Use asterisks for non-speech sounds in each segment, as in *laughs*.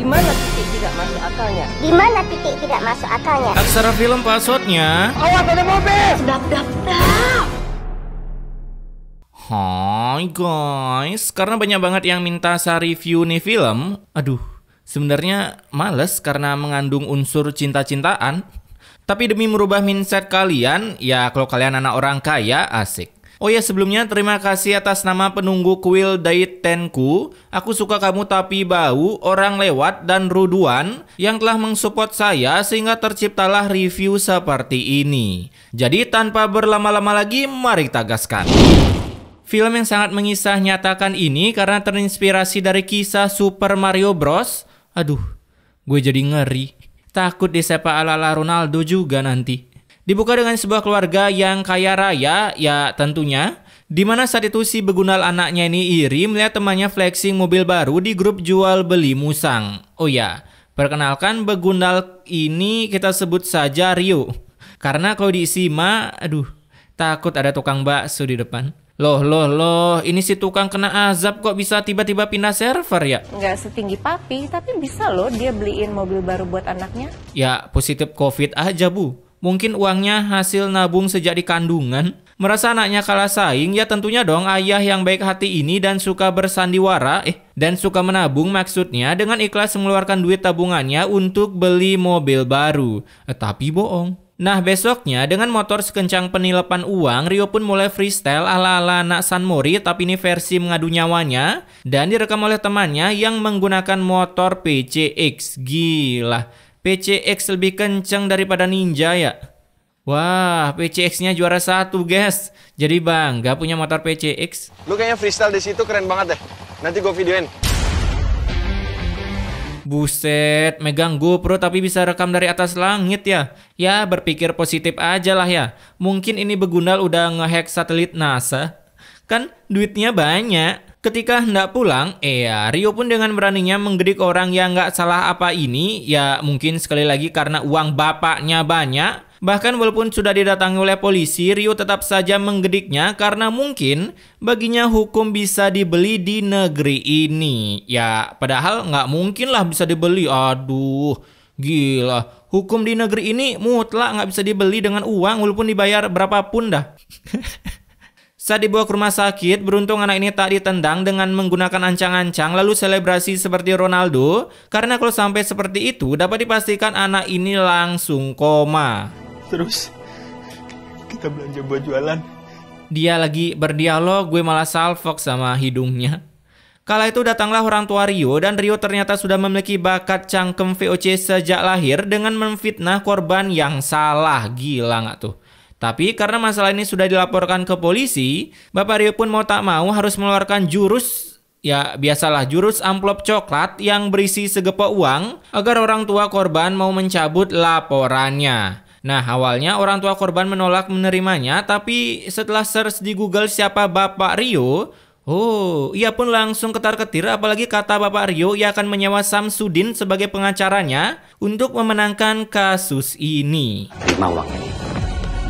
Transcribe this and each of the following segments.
Di mana titik tidak masuk akalnya? Di mana titik tidak masuk akalnya? Aksara film passwordnya. Awas ada mobil. Sedap sedap. Hai guys, karena banyak banget yang minta saya review nih film. Aduh, sebenarnya males karena mengandung unsur cinta-cintaan. Tapi demi merubah mindset kalian, ya kalau kalian anak orang kaya, asik. Oh ya sebelumnya terima kasih atas nama penunggu kuil Daitenku. Aku suka kamu tapi bau, orang lewat dan ruduan yang telah mensupport saya sehingga terciptalah review seperti ini. Jadi tanpa berlama-lama lagi mari kita gaskan. Film yang sangat mengisah nyatakan ini karena terinspirasi dari kisah Super Mario Bros. Aduh, gue jadi ngeri. Takut disepak ala-ala Ronaldo juga nanti. Dibuka dengan sebuah keluarga yang kaya raya, ya tentunya. Di mana saat itu si begunal anaknya ini iri melihat temannya flexing mobil baru di grup jual beli musang. Oh ya, perkenalkan begunal ini kita sebut saja Rio. Karena kalau diisi ma, aduh, takut ada tukang bakso di depan. Loh, loh, loh, ini si tukang kena azab kok bisa tiba-tiba pindah server ya? Nggak setinggi papi, tapi bisa loh dia beliin mobil baru buat anaknya. Ya, positif covid aja bu. Mungkin uangnya hasil nabung sejak di kandungan. Merasa anaknya kalah saing, ya tentunya dong ayah yang baik hati ini dan suka bersandiwara, eh, dan suka menabung maksudnya dengan ikhlas mengeluarkan duit tabungannya untuk beli mobil baru. Eh, tapi bohong. Nah besoknya dengan motor sekencang penilapan uang Rio pun mulai freestyle ala-ala anak San Mori tapi ini versi mengadu nyawanya dan direkam oleh temannya yang menggunakan motor PCX. Gila. PCX lebih kenceng daripada Ninja ya? Wah, PCX-nya juara satu, guys. Jadi bang, gak punya motor PCX? Lu kayaknya freestyle di situ keren banget deh. Nanti gue videoin. Buset, megang GoPro tapi bisa rekam dari atas langit ya. Ya, berpikir positif aja lah ya. Mungkin ini begundal udah ngehack satelit NASA. Kan duitnya banyak. Ketika hendak pulang, eh ya, Rio pun dengan beraninya menggedik orang yang nggak salah apa ini, ya mungkin sekali lagi karena uang bapaknya banyak, Bahkan walaupun sudah didatangi oleh polisi, Rio tetap saja menggediknya karena mungkin baginya hukum bisa dibeli di negeri ini. Ya, padahal nggak mungkin lah bisa dibeli. Aduh, gila. Hukum di negeri ini mutlak nggak bisa dibeli dengan uang walaupun dibayar berapapun dah. *laughs* Saat dibawa ke rumah sakit, beruntung anak ini tak ditendang dengan menggunakan ancang-ancang lalu selebrasi seperti Ronaldo karena kalau sampai seperti itu dapat dipastikan anak ini langsung koma. Terus kita belanja buat jualan. Dia lagi berdialog, gue malah salfok sama hidungnya. Kala itu datanglah orang tua Rio dan Rio ternyata sudah memiliki bakat cangkem VOC sejak lahir dengan memfitnah korban yang salah. Gila nggak tuh? Tapi karena masalah ini sudah dilaporkan ke polisi, Bapak Rio pun mau tak mau harus mengeluarkan jurus ya biasalah jurus amplop coklat yang berisi segepok uang agar orang tua korban mau mencabut laporannya. Nah, awalnya orang tua korban menolak menerimanya, tapi setelah search di Google siapa Bapak Rio, Oh, ia pun langsung ketar-ketir apalagi kata Bapak Rio ia akan menyewa Samsudin sebagai pengacaranya untuk memenangkan kasus ini. Terima uang ini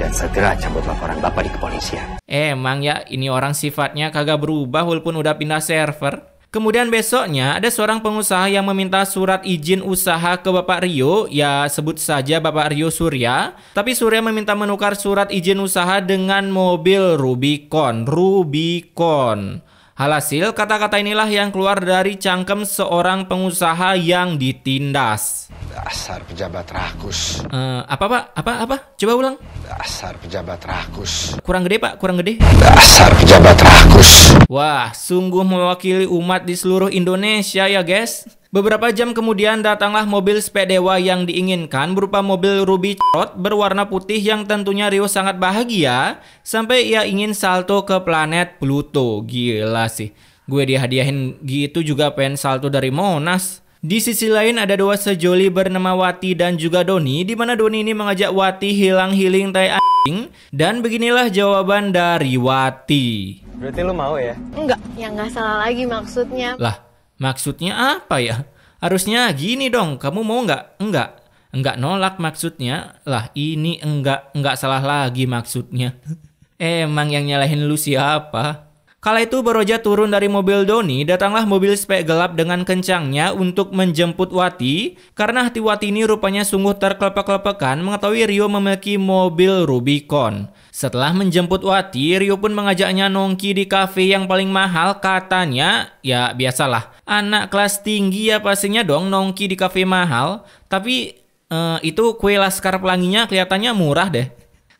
dan segera cabut laporan Bapak di kepolisian. Emang eh, ya, ini orang sifatnya kagak berubah walaupun udah pindah server. Kemudian besoknya ada seorang pengusaha yang meminta surat izin usaha ke Bapak Rio, ya sebut saja Bapak Rio Surya. Tapi Surya meminta menukar surat izin usaha dengan mobil Rubicon. Rubicon. Alhasil, kata-kata inilah yang keluar dari cangkem seorang pengusaha yang ditindas. Dasar pejabat rakus. Uh, apa pak? Apa apa? Coba ulang. Dasar pejabat rakus. Kurang gede pak, kurang gede. Dasar pejabat rakus. Wah, sungguh mewakili umat di seluruh Indonesia ya guys. Beberapa jam kemudian datanglah mobil Spedewa yang diinginkan berupa mobil ruby cerot berwarna putih yang tentunya Rio sangat bahagia sampai ia ingin salto ke planet Pluto. Gila sih. Gue dihadiahin gitu juga pengen salto dari Monas. Di sisi lain ada dua sejoli bernama Wati dan juga Doni di mana Doni ini mengajak Wati hilang hiling tai anjing dan beginilah jawaban dari Wati. Berarti lu mau ya? Enggak, ya nggak salah lagi maksudnya. Lah, Maksudnya apa ya? Harusnya gini dong, kamu mau nggak? Enggak. Enggak nolak maksudnya. Lah ini enggak, enggak salah lagi maksudnya. *laughs* Emang yang nyalahin lu siapa? Kala itu Boroja turun dari mobil Doni, datanglah mobil spek gelap dengan kencangnya untuk menjemput Wati, karena hati Wati ini rupanya sungguh terkelepek-kelepekan mengetahui Rio memiliki mobil Rubicon. Setelah menjemput Wati, Rio pun mengajaknya nongki di kafe yang paling mahal katanya, ya biasalah, anak kelas tinggi ya pastinya dong nongki di kafe mahal, tapi eh, itu kue laskar pelanginya kelihatannya murah deh.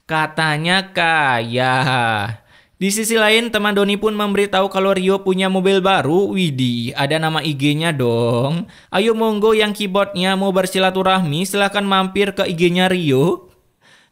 Katanya kaya. Di sisi lain, teman Doni pun memberitahu kalau Rio punya mobil baru. Widi, ada nama IG-nya dong. Ayo monggo yang keyboardnya mau bersilaturahmi, silahkan mampir ke IG-nya Rio.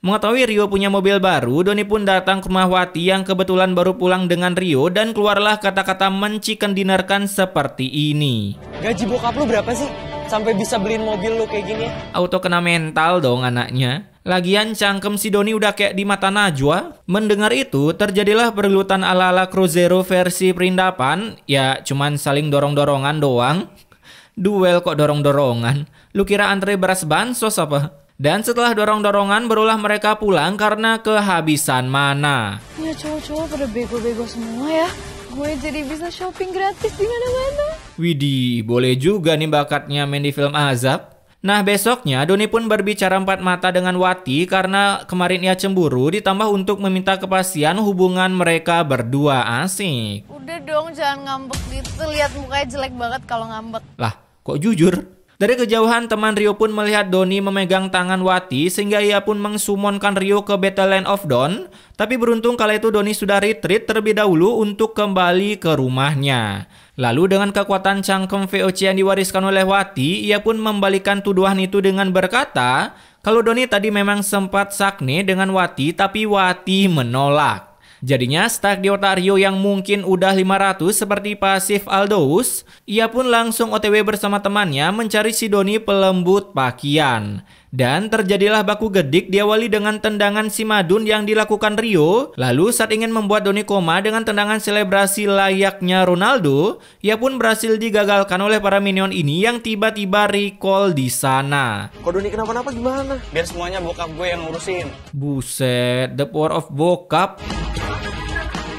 Mengetahui Rio punya mobil baru, Doni pun datang ke rumah Wati yang kebetulan baru pulang dengan Rio dan keluarlah kata-kata mencikan dinarkan seperti ini. Gaji bokap lu berapa sih? Sampai bisa beliin mobil lu kayak gini? Auto kena mental dong anaknya. Lagian cangkem si Doni udah kayak di mata Najwa. Mendengar itu, terjadilah pergelutan ala-ala Cruzeiro versi perindapan. Ya, cuman saling dorong-dorongan doang. *laughs* Duel kok dorong-dorongan? Lu kira antre beras bansos apa? Dan setelah dorong-dorongan, berulah mereka pulang karena kehabisan mana. Ya cowok-cowok pada bego-bego semua ya. Gue jadi bisa shopping gratis di mana-mana. Widih, boleh juga nih bakatnya main di film Azab. Nah besoknya Doni pun berbicara empat mata dengan Wati karena kemarin ia cemburu ditambah untuk meminta kepastian hubungan mereka berdua asik. Udah dong jangan ngambek gitu, lihat mukanya jelek banget kalau ngambek. Lah kok jujur? Dari kejauhan, teman Rio pun melihat Doni memegang tangan Wati sehingga ia pun mengsumonkan Rio ke Battle Land of Dawn. Tapi beruntung kala itu Doni sudah retreat terlebih dahulu untuk kembali ke rumahnya. Lalu dengan kekuatan cangkem VOC yang diwariskan oleh Wati, ia pun membalikan tuduhan itu dengan berkata, kalau Doni tadi memang sempat sakne dengan Wati tapi Wati menolak. Jadinya stuck di Otario yang mungkin udah 500 seperti pasif Aldous, ia pun langsung otw bersama temannya mencari Sidoni pelembut pakaian. Dan terjadilah baku gedik diawali dengan tendangan Simadun yang dilakukan Rio. Lalu saat ingin membuat Doni koma dengan tendangan selebrasi layaknya Ronaldo, ia pun berhasil digagalkan oleh para minion ini yang tiba-tiba recall di sana. Kok Doni kenapa-napa gimana? Biar semuanya bokap gue yang ngurusin. Buset, the power of bokap.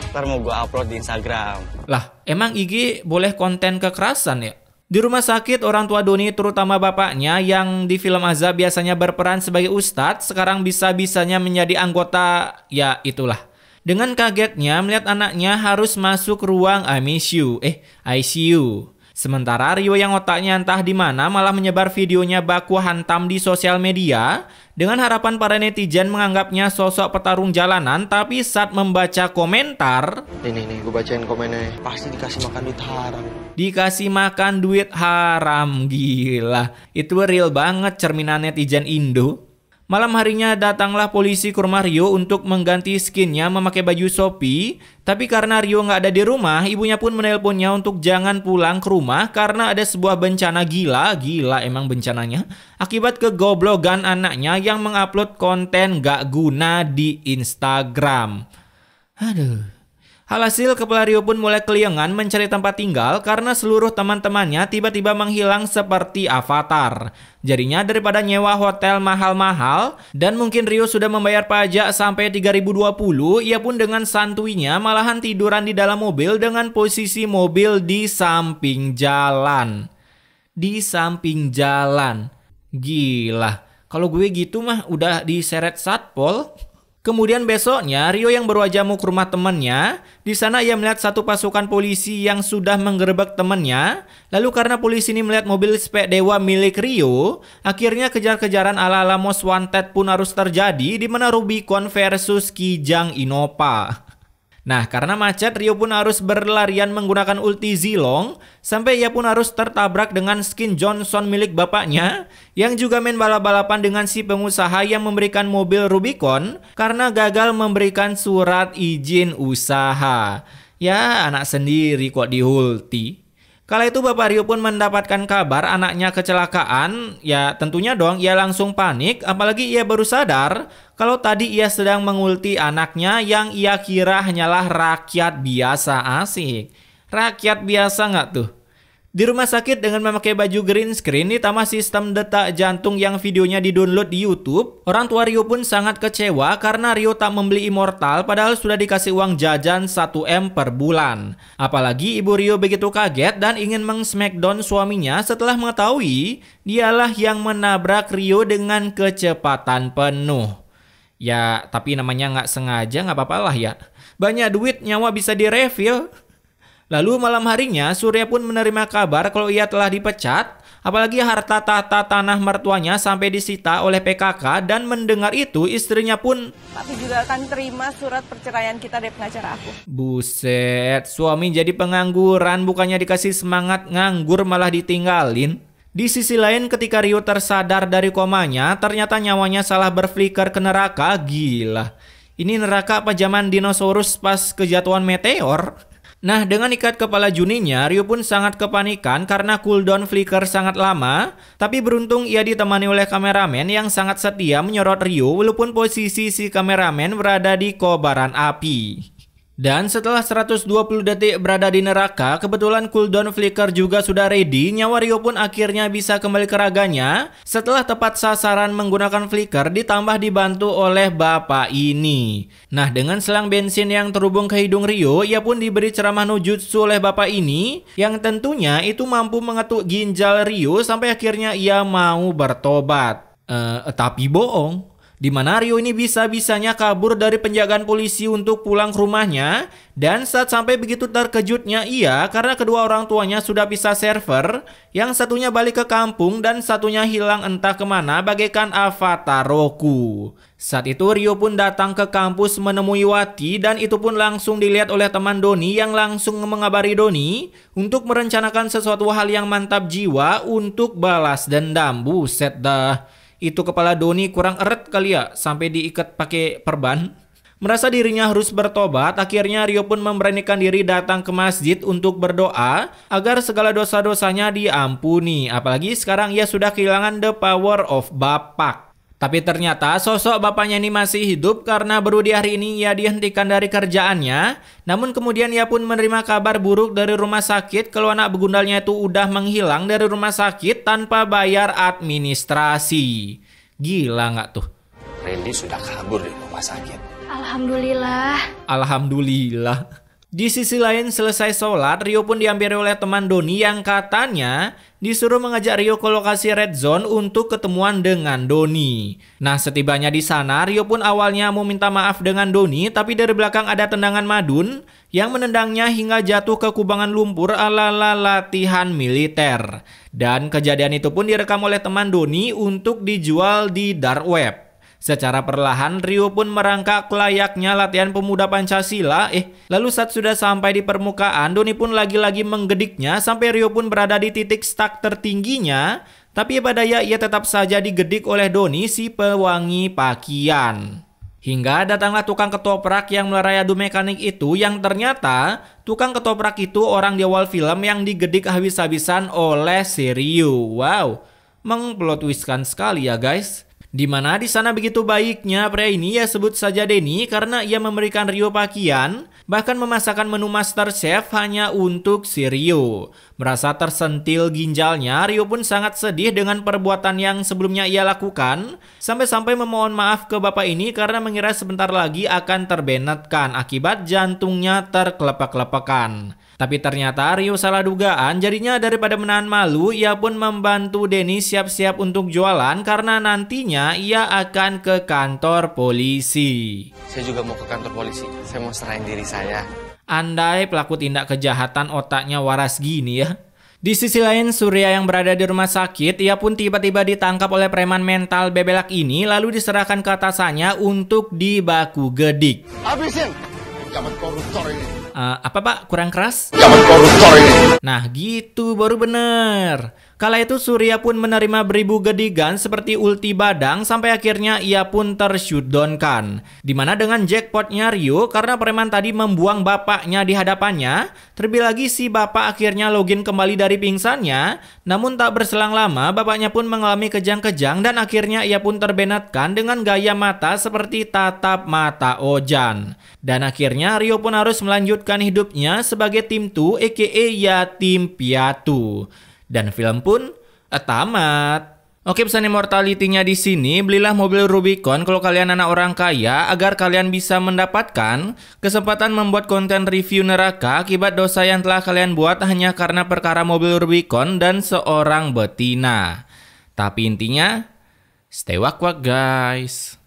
Ntar mau gue upload di Instagram. Lah, emang IG boleh konten kekerasan ya? Di rumah sakit, orang tua Doni terutama bapaknya yang di film Azab biasanya berperan sebagai ustadz, sekarang bisa-bisanya menjadi anggota, ya itulah. Dengan kagetnya melihat anaknya harus masuk ruang ICU, eh ICU. Sementara Rio yang otaknya entah di mana malah menyebar videonya baku hantam di sosial media dengan harapan para netizen menganggapnya sosok petarung jalanan tapi saat membaca komentar ini nih gue bacain komennya pasti dikasih makan duit haram dikasih makan duit haram gila itu real banget cerminan netizen Indo Malam harinya datanglah polisi ke rumah Rio untuk mengganti skinnya memakai baju Shopee. Tapi karena Rio nggak ada di rumah, ibunya pun menelponnya untuk jangan pulang ke rumah karena ada sebuah bencana gila. Gila emang bencananya. Akibat kegoblogan anaknya yang mengupload konten gak guna di Instagram. Aduh. Alhasil, kepala Rio pun mulai keliangan mencari tempat tinggal karena seluruh teman-temannya tiba-tiba menghilang seperti avatar. Jadinya daripada nyewa hotel mahal-mahal dan mungkin Rio sudah membayar pajak sampai 3020, ia pun dengan santuinya malahan tiduran di dalam mobil dengan posisi mobil di samping jalan. Di samping jalan. Gila, kalau gue gitu mah udah diseret satpol. Kemudian besoknya, Rio yang berwajahmu ke rumah temannya. Di sana ia melihat satu pasukan polisi yang sudah menggerebek temannya. Lalu karena polisi ini melihat mobil spek dewa milik Rio, akhirnya kejar-kejaran ala-ala Most Wanted pun harus terjadi di mana Rubicon versus Kijang Inopa. Nah, karena macet, Rio pun harus berlarian menggunakan ulti Zilong, sampai ia pun harus tertabrak dengan skin Johnson milik bapaknya, yang juga main balap-balapan dengan si pengusaha yang memberikan mobil Rubicon, karena gagal memberikan surat izin usaha. Ya, anak sendiri kok dihulti. Kala itu Bapak Rio pun mendapatkan kabar anaknya kecelakaan, ya tentunya dong ia langsung panik apalagi ia baru sadar kalau tadi ia sedang mengulti anaknya yang ia kira hanyalah rakyat biasa asik. Rakyat biasa nggak tuh? Di rumah sakit dengan memakai baju green screen ditambah sistem detak jantung yang videonya didownload di YouTube, orang tua Rio pun sangat kecewa karena Rio tak membeli Immortal padahal sudah dikasih uang jajan 1M per bulan. Apalagi ibu Rio begitu kaget dan ingin meng-smackdown suaminya setelah mengetahui dialah yang menabrak Rio dengan kecepatan penuh. Ya, tapi namanya nggak sengaja nggak apa-apalah ya. Banyak duit nyawa bisa direfill. Lalu malam harinya Surya pun menerima kabar kalau ia telah dipecat Apalagi harta tahta tanah mertuanya sampai disita oleh PKK dan mendengar itu istrinya pun Tapi juga akan terima surat perceraian kita dari pengacara aku. Buset, suami jadi pengangguran bukannya dikasih semangat nganggur malah ditinggalin. Di sisi lain ketika Rio tersadar dari komanya, ternyata nyawanya salah berflicker ke neraka, gila. Ini neraka apa zaman dinosaurus pas kejatuhan meteor? Nah, dengan ikat kepala Juninya, Ryu pun sangat kepanikan karena cooldown flicker sangat lama, tapi beruntung ia ditemani oleh kameramen yang sangat setia menyorot Ryu walaupun posisi si kameramen berada di kobaran api. Dan setelah 120 detik berada di neraka, kebetulan cooldown flicker juga sudah ready, nyawa Rio pun akhirnya bisa kembali ke raganya setelah tepat sasaran menggunakan flicker ditambah dibantu oleh bapak ini. Nah, dengan selang bensin yang terhubung ke hidung Rio, ia pun diberi ceramah nujutsu oleh bapak ini yang tentunya itu mampu mengetuk ginjal Rio sampai akhirnya ia mau bertobat. Uh, tapi bohong di mana Rio ini bisa-bisanya kabur dari penjagaan polisi untuk pulang ke rumahnya dan saat sampai begitu terkejutnya ia karena kedua orang tuanya sudah bisa server yang satunya balik ke kampung dan satunya hilang entah kemana bagaikan avatar Roku. Saat itu Rio pun datang ke kampus menemui Wati dan itu pun langsung dilihat oleh teman Doni yang langsung mengabari Doni untuk merencanakan sesuatu hal yang mantap jiwa untuk balas dendam. Buset dah. Itu kepala Doni kurang eret kali ya sampai diikat pakai perban. Merasa dirinya harus bertobat, akhirnya Rio pun memberanikan diri datang ke masjid untuk berdoa agar segala dosa-dosanya diampuni. Apalagi sekarang ia sudah kehilangan the power of Bapak. Tapi ternyata sosok bapaknya ini masih hidup karena baru di hari ini ia dihentikan dari kerjaannya. Namun kemudian ia pun menerima kabar buruk dari rumah sakit kalau anak begundalnya itu udah menghilang dari rumah sakit tanpa bayar administrasi. Gila nggak tuh? Randy sudah kabur di rumah sakit. Alhamdulillah. Alhamdulillah. Di sisi lain selesai sholat, Rio pun diampiri oleh teman Doni yang katanya disuruh mengajak Rio ke lokasi red zone untuk ketemuan dengan Doni. Nah setibanya di sana, Rio pun awalnya mau minta maaf dengan Doni, tapi dari belakang ada tendangan Madun yang menendangnya hingga jatuh ke kubangan lumpur ala-ala latihan militer. Dan kejadian itu pun direkam oleh teman Doni untuk dijual di dark web. Secara perlahan, Rio pun merangkak layaknya latihan pemuda Pancasila. Eh, lalu saat sudah sampai di permukaan, Doni pun lagi-lagi menggediknya sampai Rio pun berada di titik stuck tertingginya. Tapi pada ya ia tetap saja digedik oleh Doni si pewangi pakaian. Hingga datanglah tukang ketoprak yang melerai adu mekanik itu yang ternyata tukang ketoprak itu orang di awal film yang digedik habis-habisan oleh si Wow, mengplot twistkan sekali ya guys di mana di sana begitu baiknya pria ini ya sebut saja Denny karena ia memberikan Rio pakaian, bahkan memasakkan menu Master Chef hanya untuk si Rio. Merasa tersentil ginjalnya, Rio pun sangat sedih dengan perbuatan yang sebelumnya ia lakukan, sampai-sampai memohon maaf ke bapak ini karena mengira sebentar lagi akan terbenetkan akibat jantungnya terkelepak-kelepakan. Tapi ternyata Rio salah dugaan, jadinya daripada menahan malu, ia pun membantu Denny siap-siap untuk jualan karena nantinya ia akan ke kantor polisi. Saya juga mau ke kantor polisi, saya mau serahin diri saya Andai pelaku tindak kejahatan otaknya waras gini ya. Di sisi lain, Surya yang berada di rumah sakit, ia pun tiba-tiba ditangkap oleh preman mental bebelak ini lalu diserahkan ke atasannya untuk dibaku gedik. Abisin, koruptor ini. Uh, apa pak? Kurang keras? Zaman koruptor ini. Nah gitu baru bener. Kala itu Surya pun menerima beribu gedigan seperti ulti badang sampai akhirnya ia pun tersyudonkan. Dimana dengan jackpotnya Rio karena preman tadi membuang bapaknya di hadapannya, terlebih lagi si bapak akhirnya login kembali dari pingsannya, namun tak berselang lama bapaknya pun mengalami kejang-kejang dan akhirnya ia pun terbenatkan dengan gaya mata seperti tatap mata Ojan. Dan akhirnya Rio pun harus melanjutkan hidupnya sebagai tim Tu aka ya tim Piatu. Dan film pun eh, tamat. Oke pesan immortality-nya di sini, belilah mobil Rubicon kalau kalian anak orang kaya agar kalian bisa mendapatkan kesempatan membuat konten review neraka akibat dosa yang telah kalian buat hanya karena perkara mobil Rubicon dan seorang betina. Tapi intinya, stay wak-wak guys.